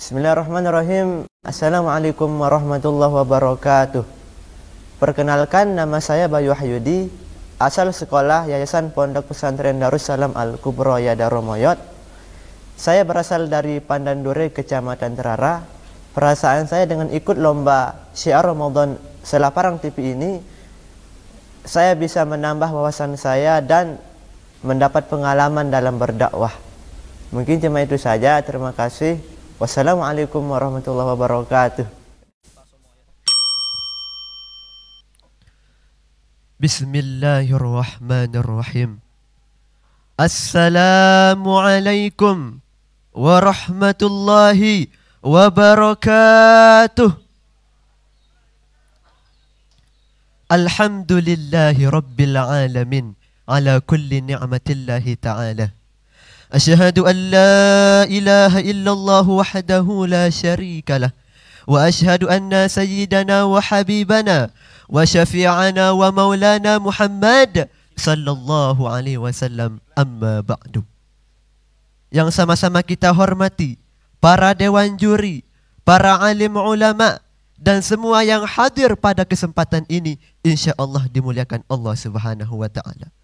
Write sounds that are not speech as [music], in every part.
Bismillahirrahmanirrahim. Assalamualaikum warahmatullahi wabarakatuh. Perkenalkan nama saya Bayu Hayudi. asal sekolah Yayasan Pondok Pesantren Darussalam Al-Kubro Yadaromoyot. Saya berasal dari Pandan Pandandure, Kecamatan Terara. Perasaan saya dengan ikut lomba syiar Ramadan Selaparang TV ini, saya bisa menambah wawasan saya dan mendapat pengalaman dalam berdakwah. Mungkin cuma itu saja. Terima kasih. Wassalamualaikum warahmatullahi wabarakatuh. بسم الله الرحمن الرحيم السلام عليكم ورحمة الله وبركاته الحمد لله رب العالمين على كل نعمة الله تعالى أشهد أن لا إله إلا الله وحده لا شريك له وأشهد أن سيدنا وحبيبنا وشفيعنا ومولانا محمد صلى الله عليه وسلم أما بعد yang sama-sama kita hormati para dewan juri, para alim ulama dan semua yang hadir pada kesempatan ini insya Allah dimuliakan Allah Subhanahu wa taala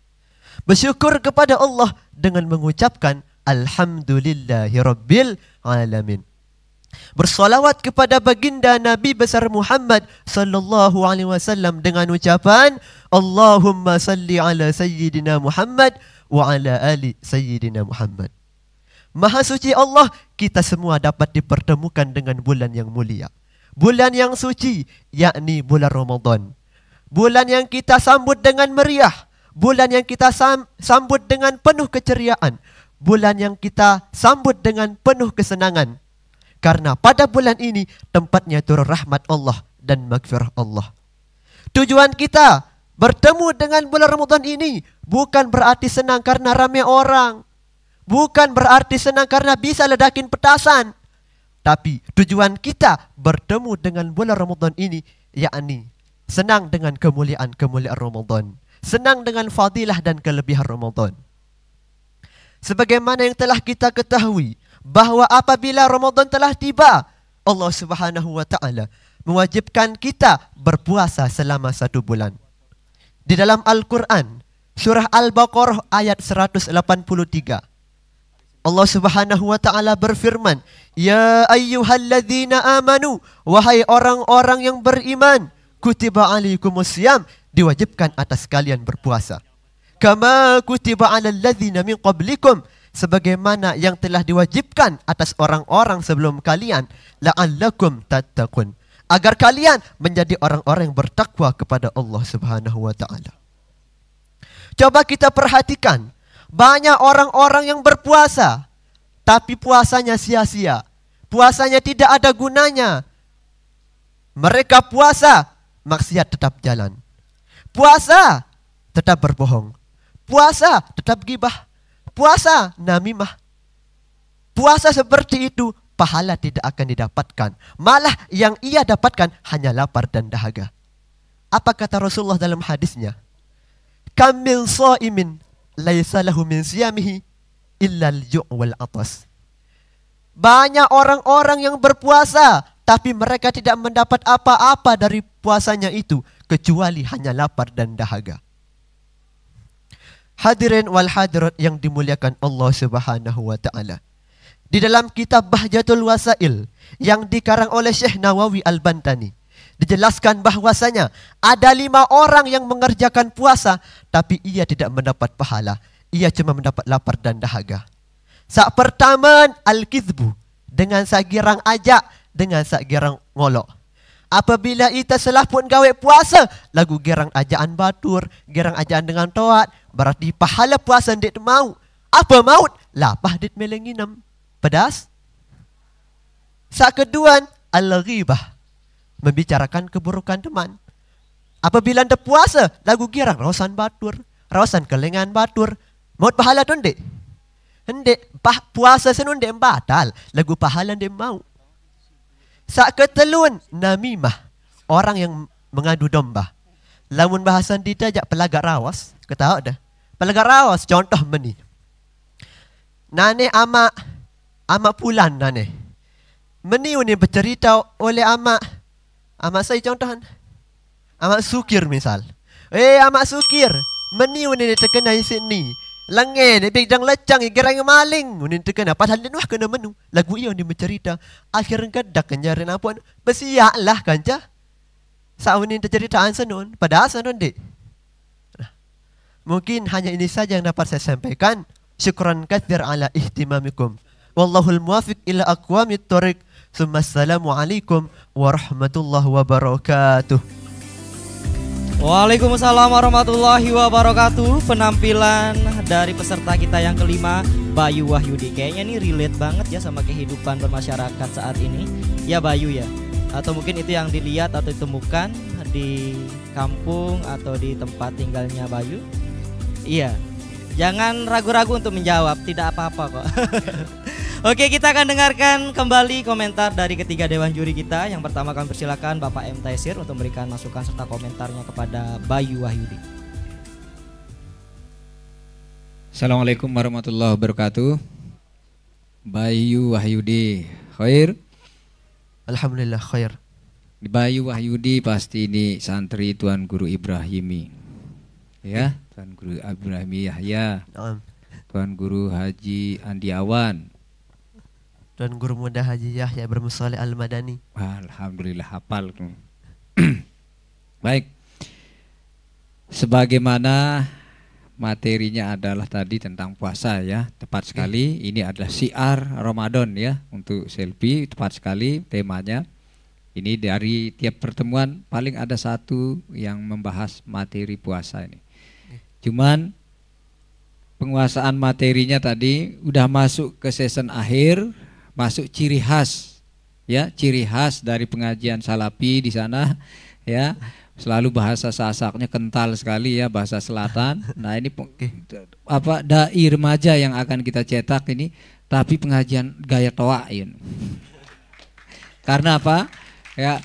bersyukur kepada Allah dengan mengucapkan Alhamdulillahirabbil alamin. Bersalawat kepada baginda Nabi besar Muhammad sallallahu alaihi wasallam dengan ucapan Allahumma salli ala sayyidina Muhammad wa ala ali sayyidina Muhammad. Maha suci Allah, kita semua dapat dipertemukan dengan bulan yang mulia. Bulan yang suci, yakni bulan Ramadan. Bulan yang kita sambut dengan meriah. bulan yang kita sambut dengan penuh keceriaan, bulan yang kita sambut dengan penuh kesenangan. Karena pada bulan ini tempatnya turun rahmat Allah dan magfirah Allah. Tujuan kita bertemu dengan bulan Ramadan ini bukan berarti senang karena ramai orang. Bukan berarti senang karena bisa ledakin petasan. Tapi tujuan kita bertemu dengan bulan Ramadan ini yakni senang dengan kemuliaan-kemuliaan Ramadan. senang dengan fadilah dan kelebihan Ramadan. Sebagaimana yang telah kita ketahui bahawa apabila Ramadan telah tiba, Allah Subhanahu wa taala mewajibkan kita berpuasa selama satu bulan. Di dalam Al-Quran, surah Al-Baqarah ayat 183. Allah Subhanahu wa taala berfirman, "Ya ayyuhalladzina amanu, wahai orang-orang yang beriman, kutiba alaikumusiyam diwajibkan atas kalian berpuasa. Kama kutiba 'alal ladzina min qablikum sebagaimana yang telah diwajibkan atas orang-orang sebelum kalian la'allakum tattaqun agar kalian menjadi orang-orang yang bertakwa kepada Allah Subhanahu wa taala. Coba kita perhatikan, banyak orang-orang yang berpuasa tapi puasanya sia-sia. Puasanya tidak ada gunanya. Mereka puasa, maksiat tetap jalan. Puasa tetap berbohong. Puasa tetap gibah. Puasa namimah. Puasa seperti itu pahala tidak akan didapatkan. Malah yang ia dapatkan hanya lapar dan dahaga. Apa kata Rasulullah dalam hadisnya? Kam min sha'imin laisa lahu min siyamihi illa al-ju' wal atas. Banyak orang-orang yang berpuasa tapi mereka tidak mendapat apa-apa dari puasanya itu kecuali hanya lapar dan dahaga. Hadirin wal hadirat yang dimuliakan Allah Subhanahu wa taala. Di dalam kitab Bahjatul Wasail yang dikarang oleh Syekh Nawawi Al-Bantani dijelaskan bahwasanya ada lima orang yang mengerjakan puasa tapi ia tidak mendapat pahala. Ia cuma mendapat lapar dan dahaga. Saat pertama al-kizbu dengan sagirang ajak dengan sak gerang ngolok. Apabila kita selah pun gawe puasa, lagu gerang ajaan batur, gerang ajaan dengan toat, berarti pahala puasa dit mau. Apa maut? Lapah dit melenginam. Pedas? Sak keduan, al-ghibah. Membicarakan keburukan teman. Apabila anda puasa, lagu girang rosan batur, rosan kelengan batur. Maut pahala tu ndek? Ndek, puasa senun ndek batal. Lagu pahala ndek mau. Sak ketelun namimah. Orang yang mengadu domba. Lamun bahasa dia jak pelagak rawas. Kau dah. Pelagak rawas contoh meni. Nane ama ama pulan nane. Meni uni bercerita oleh ama. Ama saya contoh. Ama sukir misal. Eh ama sukir. Meni uni terkenai sini. Langen, ibigdang lecang, igirang maling. Unin tekan apa hal wah kena menu. Lagu iyo ni mencerita. Akhirnya kadak kenyarin apa? Besia lah kanca. Saunin unin terceritaan senun, pada senun dek. Nah, mungkin hanya ini saja yang dapat saya sampaikan. Syukran kathir ala ihtimamikum. Wallahul muwafiq ila aqwamit tariq. Assalamualaikum warahmatullahi wabarakatuh. Waalaikumsalam warahmatullahi wabarakatuh. Penampilan dari peserta kita yang kelima, Bayu Wahyudi. Kayaknya ini relate banget ya sama kehidupan bermasyarakat saat ini. Ya Bayu ya. Atau mungkin itu yang dilihat atau ditemukan di kampung atau di tempat tinggalnya Bayu. Iya. Jangan ragu-ragu untuk menjawab, tidak apa-apa kok. [laughs] Oke kita akan dengarkan kembali komentar dari ketiga dewan juri kita. Yang pertama kami persilakan Bapak M. Taisir untuk memberikan masukan serta komentarnya kepada Bayu Wahyudi. Assalamualaikum warahmatullahi wabarakatuh. Bayu Wahyudi, khair? Alhamdulillah khair. Bayu Wahyudi pasti ini santri Tuan Guru Ibrahimi. Ya, Tuan Guru Ibrahimi Yahya. Tuan Guru Haji Andiawan dan Guru Muda Haji Yahya Bermusoleh Al-Madani. Alhamdulillah hafal. [clears throat] Baik. Sebagaimana materinya adalah tadi tentang puasa ya, tepat iya. sekali. Ini adalah siar Ramadan ya untuk selfie tepat sekali temanya. Ini dari tiap pertemuan paling ada satu yang membahas materi puasa ini. Iya. Cuman penguasaan materinya tadi udah masuk ke season akhir masuk ciri khas ya ciri khas dari pengajian salapi di sana ya selalu bahasa sasaknya kental sekali ya bahasa selatan [laughs] nah ini apa dai remaja yang akan kita cetak ini tapi pengajian gaya toa ini ya. karena apa ya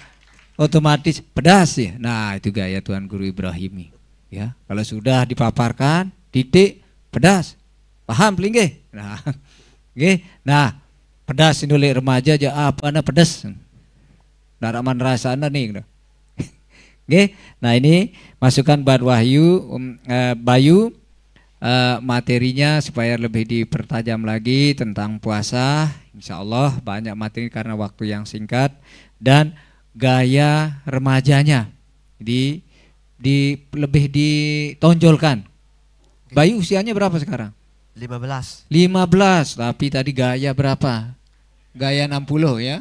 otomatis pedas ya nah itu gaya tuan Guru Ibrahimi ya kalau sudah dipaparkan titik pedas paham pelinggih nah Oke, [laughs] nah pedas ini oleh remaja aja ah, apa na pedas naraman rasana nih gitu. [laughs] Oke, nah ini masukkan Bad Wahyu um, uh, Bayu uh, materinya supaya lebih dipertajam lagi tentang puasa. Insya Allah banyak materi karena waktu yang singkat dan gaya remajanya di di lebih ditonjolkan. Bayu usianya berapa sekarang? 15. 15, tapi tadi gaya berapa? gaya 60 ya.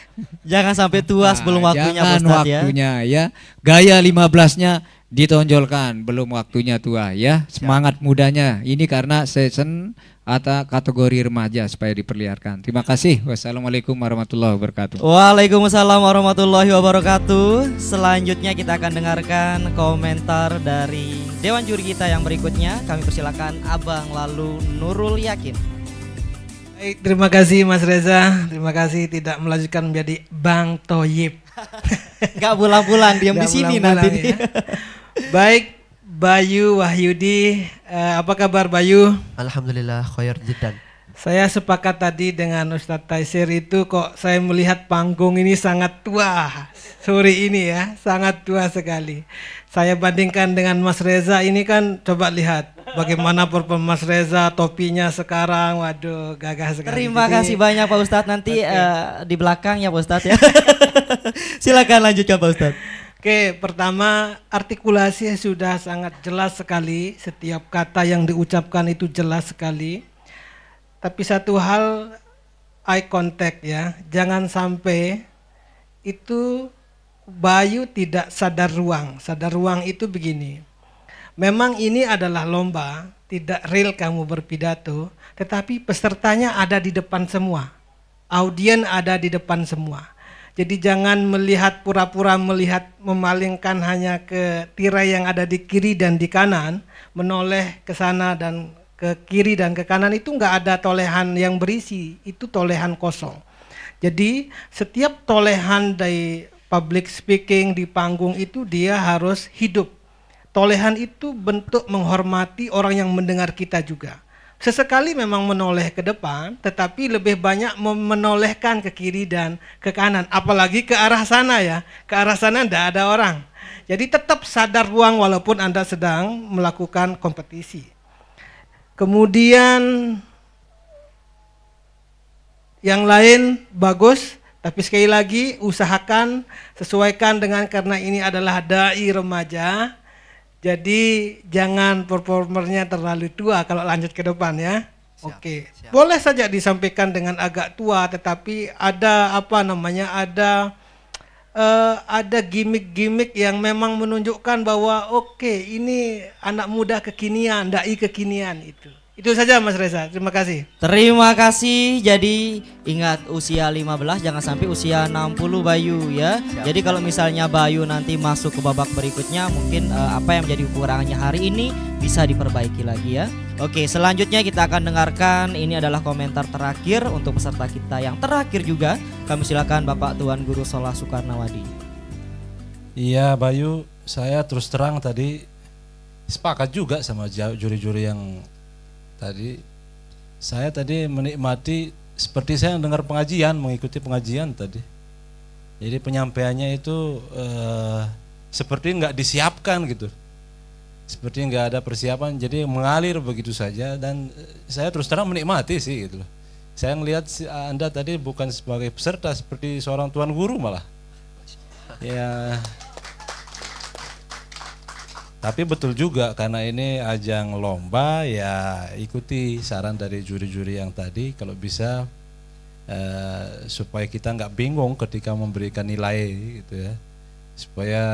[laughs] jangan sampai tua nah, sebelum waktunya jangan Ustaz ya. waktunya ya. ya. Gaya 15-nya ditonjolkan, belum waktunya tua ya. ya. Semangat ya. mudanya ini karena season atau kategori remaja supaya diperlihatkan. Terima kasih. Wassalamualaikum warahmatullahi wabarakatuh. Waalaikumsalam warahmatullahi wabarakatuh. Selanjutnya kita akan dengarkan komentar dari Dewan Juri kita yang berikutnya. Kami persilakan Abang lalu Nurul Yakin. Baik, terima kasih Mas Reza. Terima kasih tidak melanjutkan menjadi Bang Toyib. [laughs] Gak pulang-pulang, diam di sini pulang nanti. Ya. Baik, Bayu Wahyudi, uh, apa kabar Bayu? Alhamdulillah, khoyar jidan. Saya sepakat tadi dengan Ustadz Taisir itu kok saya melihat panggung ini sangat tua sore ini ya, sangat tua sekali. Saya bandingkan dengan Mas Reza ini kan coba lihat bagaimana performa Mas Reza topinya sekarang, waduh gagah sekali. Terima Jadi, kasih banyak Pak Ustadz nanti okay. uh, eh, di belakang ya Pak Ustadz ya. [laughs] Silakan lanjutkan Pak Ustadz. Oke, pertama artikulasi sudah sangat jelas sekali, setiap kata yang diucapkan itu jelas sekali tapi satu hal eye contact ya, jangan sampai itu Bayu tidak sadar ruang. Sadar ruang itu begini. Memang ini adalah lomba, tidak real kamu berpidato, tetapi pesertanya ada di depan semua. Audien ada di depan semua. Jadi jangan melihat pura-pura melihat memalingkan hanya ke tirai yang ada di kiri dan di kanan, menoleh ke sana dan ke kiri dan ke kanan itu nggak ada tolehan yang berisi, itu tolehan kosong. Jadi setiap tolehan dari public speaking di panggung itu dia harus hidup. Tolehan itu bentuk menghormati orang yang mendengar kita juga. Sesekali memang menoleh ke depan, tetapi lebih banyak menolehkan ke kiri dan ke kanan. Apalagi ke arah sana ya, ke arah sana tidak ada orang. Jadi tetap sadar ruang walaupun Anda sedang melakukan kompetisi. Kemudian yang lain bagus, tapi sekali lagi usahakan sesuaikan dengan karena ini adalah dai remaja. Jadi jangan performernya terlalu tua kalau lanjut ke depan ya. Oke, Okay. boleh saja disampaikan dengan agak tua, tetapi ada apa namanya ada uh, ada gimmick-gimmick yang memang menunjukkan bahwa oke okay, ini anak muda kekinian, dai kekinian itu. Itu saja Mas Reza, terima kasih. Terima kasih. Jadi ingat usia 15 jangan sampai usia 60 Bayu ya. ya. Jadi kalau misalnya Bayu nanti masuk ke babak berikutnya mungkin uh, apa yang menjadi kekurangannya hari ini bisa diperbaiki lagi ya. Oke, selanjutnya kita akan dengarkan ini adalah komentar terakhir untuk peserta kita yang terakhir juga. Kami silakan Bapak Tuan Guru Solah Soekarnawadi. Iya, Bayu, saya terus terang tadi sepakat juga sama juri-juri yang tadi. Saya tadi menikmati seperti saya dengar pengajian, mengikuti pengajian tadi. Jadi penyampaiannya itu eh, seperti nggak disiapkan gitu seperti nggak ada persiapan jadi mengalir begitu saja dan eh, saya terus terang menikmati sih gitu loh saya melihat eh, anda tadi bukan sebagai peserta seperti seorang tuan guru malah ya tapi betul juga karena ini ajang lomba ya ikuti saran dari juri-juri yang tadi kalau bisa eh, supaya kita nggak bingung ketika memberikan nilai gitu ya supaya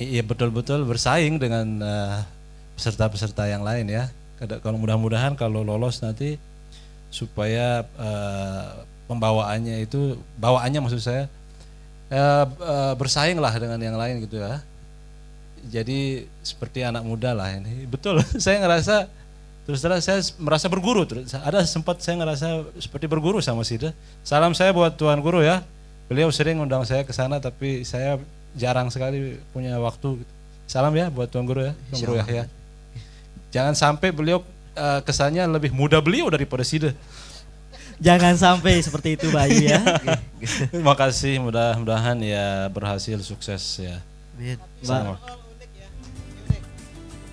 iya betul-betul bersaing dengan eh, peserta-peserta uh, yang lain ya. Kalau mudah-mudahan kalau lolos nanti supaya uh, pembawaannya itu bawaannya maksud saya uh, uh, bersaing lah dengan yang lain gitu ya. Jadi seperti anak muda lah ini. Betul, [laughs] saya ngerasa terus terang saya merasa berguru terus ada sempat saya ngerasa seperti berguru sama Sida salam saya buat tuan Guru ya beliau sering undang saya ke sana tapi saya jarang sekali punya waktu. Salam ya buat Tuan Guru ya, Tuan Guru Yahya. Jangan sampai beliau uh, kesannya lebih muda beliau daripada Sida. Jangan sampai seperti itu Bayu ya. [laughs] Terima kasih mudah-mudahan ya berhasil sukses ya. Amin.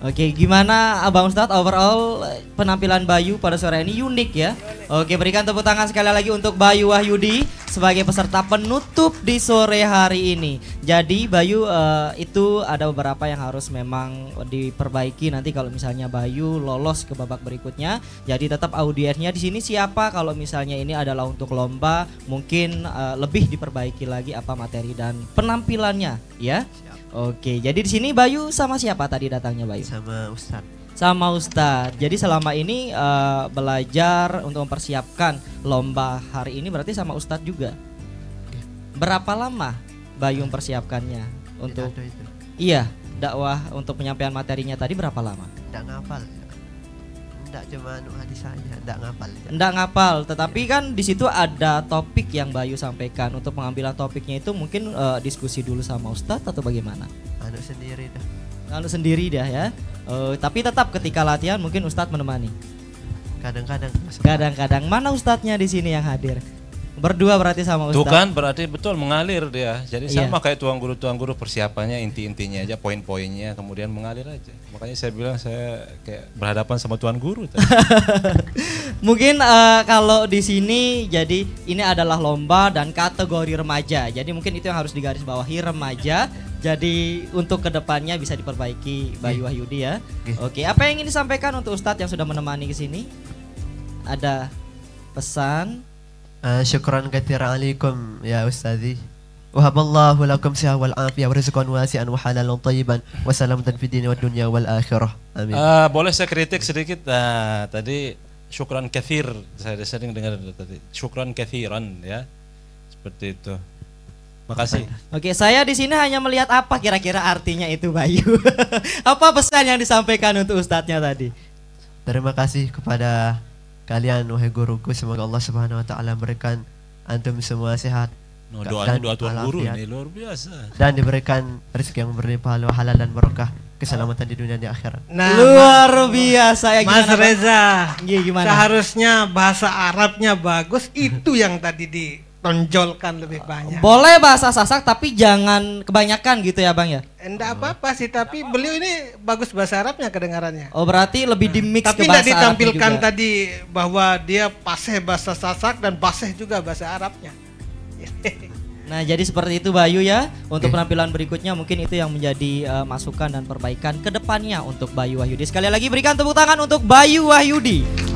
Oke, gimana Abang Ustad overall penampilan Bayu pada sore ini unik ya? Oke, berikan tepuk tangan sekali lagi untuk Bayu Wahyudi sebagai peserta penutup di sore hari ini. Jadi Bayu uh, itu ada beberapa yang harus memang diperbaiki nanti kalau misalnya Bayu lolos ke babak berikutnya. Jadi tetap audiennya di sini siapa kalau misalnya ini adalah untuk lomba mungkin uh, lebih diperbaiki lagi apa materi dan penampilannya ya. Oke, jadi di sini Bayu sama siapa tadi datangnya Bayu? sama Ustadz sama Ustadz. Jadi selama ini uh, belajar untuk mempersiapkan lomba hari ini berarti sama Ustadz juga. Berapa lama Bayu mempersiapkannya untuk? itu. Iya, dakwah untuk penyampaian materinya tadi berapa lama? Tidak ngapal. Ya. Tidak cuma hadis saja, tidak ngapal. Ya. Tidak ngapal, tetapi ya. kan di situ ada topik yang Bayu sampaikan. Untuk pengambilan topiknya itu mungkin uh, diskusi dulu sama Ustadz atau bagaimana? Anu sendiri tuh sendiri dah ya. Uh, tapi tetap ketika latihan mungkin Ustadz menemani. Kadang-kadang. Kadang-kadang. Mana Ustadznya di sini yang hadir? Berdua berarti sama Ustadz. Bukan berarti betul mengalir dia. Jadi iya. sama kayak tuan guru tuan guru persiapannya inti-intinya aja, poin-poinnya kemudian mengalir aja. Makanya saya bilang saya kayak berhadapan sama tuan guru [laughs] mungkin uh, kalau di sini jadi ini adalah lomba dan kategori remaja. Jadi mungkin itu yang harus digarisbawahi remaja jadi untuk kedepannya bisa diperbaiki Bayu iya. Wahyudi ya. Iya. Oke, apa yang ingin disampaikan untuk Ustadz yang sudah menemani ke sini? Ada pesan? Uh, ah, syukran kathira alaikum ya Ustadzi. wa الله wasi'an wa والعافية tayyiban wa وحلالا طيبا وسلامة في الدين wal akhirah. Amin. Uh, boleh saya kritik sedikit uh, tadi syukran kathir saya sering dengar tadi syukran kathiran ya seperti itu. Makasih. Oke, saya di sini hanya melihat apa kira-kira artinya itu Bayu. [laughs] apa pesan yang disampaikan untuk ustadznya tadi? Terima kasih kepada kalian wahai guruku semoga Allah Subhanahu wa taala memberikan antum semua sehat. No, doa dan doa tuan guru ini luar biasa. Dan diberikan rezeki yang berlimpah halal dan berkah keselamatan di dunia di akhirat. Nah, luar biasa ya Mas gimana, Reza. Iya, gimana? Seharusnya bahasa Arabnya bagus itu yang tadi di tonjolkan lebih banyak. Boleh bahasa Sasak tapi jangan kebanyakan gitu ya Bang ya? Enggak apa-apa sih tapi beliau ini bagus bahasa Arabnya kedengarannya. Oh berarti lebih di mix hmm. Tapi tidak ditampilkan juga. tadi bahwa dia paseh bahasa Sasak dan paseh juga bahasa Arabnya. [laughs] Nah, jadi seperti itu Bayu ya. Untuk okay. penampilan berikutnya mungkin itu yang menjadi uh, masukan dan perbaikan ke depannya untuk Bayu Wahyudi. Sekali lagi berikan tepuk tangan untuk Bayu Wahyudi.